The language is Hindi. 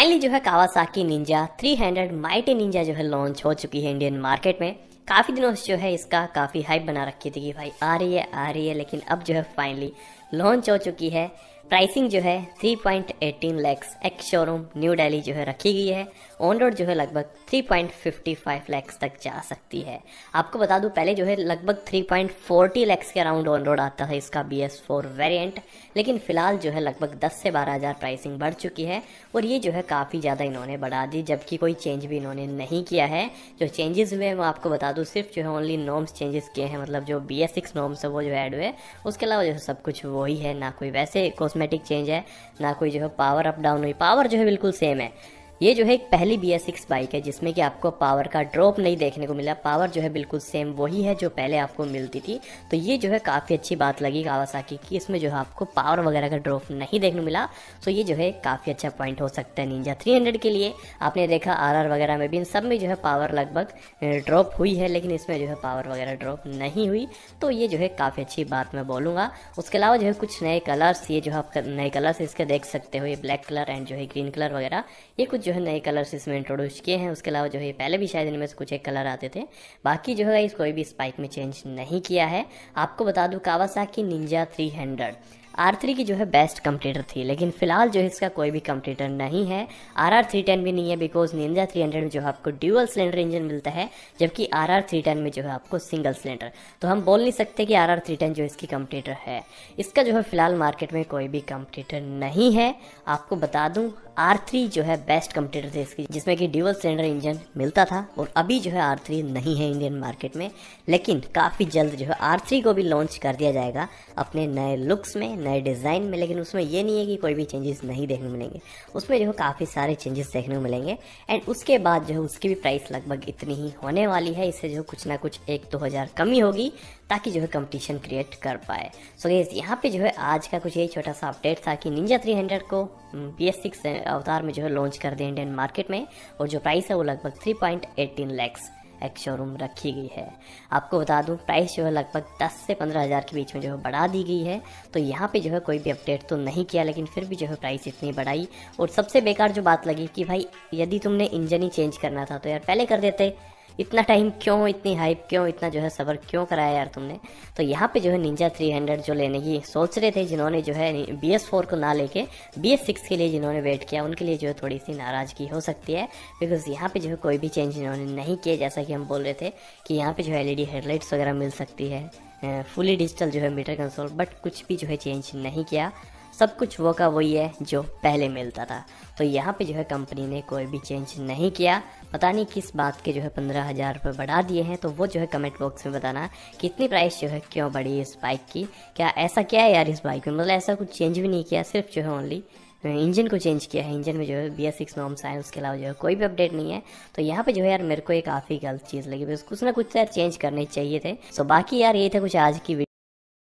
फाइनली जो है Kawasaki Ninja 300 hundred mighty Ninja जो है लॉन्च हो चुकी है इंडियन मार्केट में काफ़ी दिनों से जो है इसका काफ़ी हाइप बना रखी थी कि भाई आ रही है आ रही है लेकिन अब जो है फाइनली लॉन्च हो चुकी है प्राइसिंग जो है 3.18 lakhs ex showroom New Delhi जो है रखी गई है ऑन रोड जो है लगभग 3.55 लैक्स तक जा सकती है आपको बता दूं पहले जो है लगभग 3.40 लैक्स के अराउंड ऑन रोड आता है इसका बी एस फोर वेरियंट लेकिन फिलहाल जो है लगभग 10 से बारह हज़ार प्राइसिंग बढ़ चुकी है और ये जो है काफ़ी ज़्यादा इन्होंने बढ़ा दी जबकि कोई चेंज भी इन्होंने नहीं किया है जो चेंजेस हुए हैं मैं आपको बता दूँ सिर्फ जो है ओनली नॉम्स चेंजेस किए हैं मतलब जो बी एस सिक्स नॉम्स है वो जो एड हुए उसके अलावा जो है सब कुछ वही है ना कोई वैसे कॉस्मेटिक कॉस्मेटिक चेंज है ना कोई जो है पावर अप डाउन हुई पावर जो है बिल्कुल सेम है ये जो है एक पहली बी एस सिक्स बाइक है जिसमें कि आपको पावर का ड्रॉप नहीं देखने को मिला पावर जो है बिल्कुल सेम वही है जो पहले आपको मिलती थी तो ये जो है काफ़ी अच्छी बात लगी कावासाकी की इसमें जो है आपको पावर वगैरह का ड्रॉप नहीं देखने को मिला सो ये जो है काफ़ी अच्छा पॉइंट हो सकता है निंजा थ्री के लिए आपने देखा आर वगैरह में भी इन सब में जो है पावर लगभग ड्रॉप हुई है लेकिन इसमें जो है पावर वगैरह ड्रॉप नहीं हुई तो ये जो है काफ़ी अच्छी बात मैं बोलूँगा उसके अलावा जो है कुछ नए कलर्स ये जो आप नए कलर्स इसके देख सकते हो ये ब्लैक कलर एंड जो है ग्रीन कलर वगैरह ये कुछ जो है नए कलर्स इसमें इंट्रोड्यूस किए हैं उसके अलावा जो है पहले भी शायद इनमें से कुछ एक कलर आते थे बाकी जो है इस कोई भी स्पाइक में चेंज नहीं किया है आपको बता दूँ Kawasaki Ninja three hundred R three की जो है बेस्ट कंप्यूटर थी लेकिन फिलहाल जो है इसका कोई भी कंप्यूटर नहीं है आर आर थ्री टेन भी नहीं है बिकॉज निंजा थ्री हंड्रेड में जो है आपको ड्यूअल सिलेंडर इंजन मिलता है जबकि आर आर थ्री टेन में जो है आपको सिंगल सिलेंडर तो हम बोल नहीं सकते कि आर आर थ्री टेन जो इसकी कंप्लीटर है इसका जो है फिलहाल मार्केट में कोई भी कंप्यूटर नहीं है आपको बता दूँ आर थ्री जो है बेस्ट कंप्यूटर थे इसकी जिसमें कि ड्यूअल सिलेंडर इंजन मिलता था और अभी जो है आर थ्री नहीं है इंडियन मार्केट में लेकिन काफ़ी जल्द जो है आर थ्री को भी लॉन्च कर दिया जाएगा अपने नए लुक्स में नए डिज़ाइन में लेकिन उसमें यह नहीं है कि कोई भी चेंजेस नहीं देखने मिलेंगे उसमें जो है काफ़ी सारे चेंजेस देखने को मिलेंगे एंड उसके बाद जो है उसकी भी प्राइस लगभग इतनी ही होने वाली है इससे जो कुछ ना कुछ एक दो हज़ार कमी होगी ताकि जो है कंपटीशन क्रिएट कर पाए सो so, गैस यहाँ पे जो है आज का कुछ यही छोटा सा अपडेट था कि निंजा 300 को बी एस सिक्स अवतार में जो है लॉन्च कर दिया इंडियन मार्केट में और जो प्राइस है वो लगभग थ्री पॉइंट एटीन लैक्स एक शोरूम रखी गई है आपको बता दूं प्राइस जो है लगभग 10 से पंद्रह हज़ार के बीच में जो है बढ़ा दी गई है तो यहाँ पे जो है कोई भी अपडेट तो नहीं किया लेकिन फिर भी जो है प्राइस इतनी बढ़ाई और सबसे बेकार जो बात लगी कि भाई यदि तुमने इंजन ही चेंज करना था तो यार पहले कर देते इतना टाइम क्यों इतनी हाइप क्यों इतना जो है सबर क्यों कराया यार तुमने तो यहाँ पे जो है निंजा 300 जो लेने की सोच रहे थे जिन्होंने जो है बी एस फोर को ना लेके बी एस सिक्स के लिए जिन्होंने वेट किया उनके लिए जो है थोड़ी सी नाराज़गी हो सकती है बिकॉज यहाँ पे जो है कोई भी चेंज इन्होंने नहीं किया जैसा कि हम बोल रहे थे कि यहाँ पे जो है एल हेडलाइट्स वगैरह मिल सकती है फुली डिजिटल जो है मीटर कंसोल बट कुछ भी जो है चेंज नहीं किया सब कुछ वो का वही है जो पहले मिलता था तो यहाँ पे जो है कंपनी ने कोई भी चेंज नहीं किया पता नहीं किस बात के जो है पंद्रह हज़ार रुपये बढ़ा दिए हैं तो वो जो है कमेंट बॉक्स में बताना कितनी प्राइस जो है क्यों बढ़ी इस बाइक की क्या ऐसा क्या है यार इस बाइक में मतलब ऐसा कुछ चेंज भी नहीं किया सिर्फ जो है ओनली इंजन को चेंज किया है इंजन में जो है बी एस सिक्स नॉम्स आए उसके अलावा जो है कोई भी अपडेट नहीं है तो यहाँ पे जो है यार मेरे को एक काफ़ी गलत चीज़ लगी कुछ ना कुछ तो यार चेंज करने चाहिए थे सो बाकी यार ये था कुछ आज की वीडियो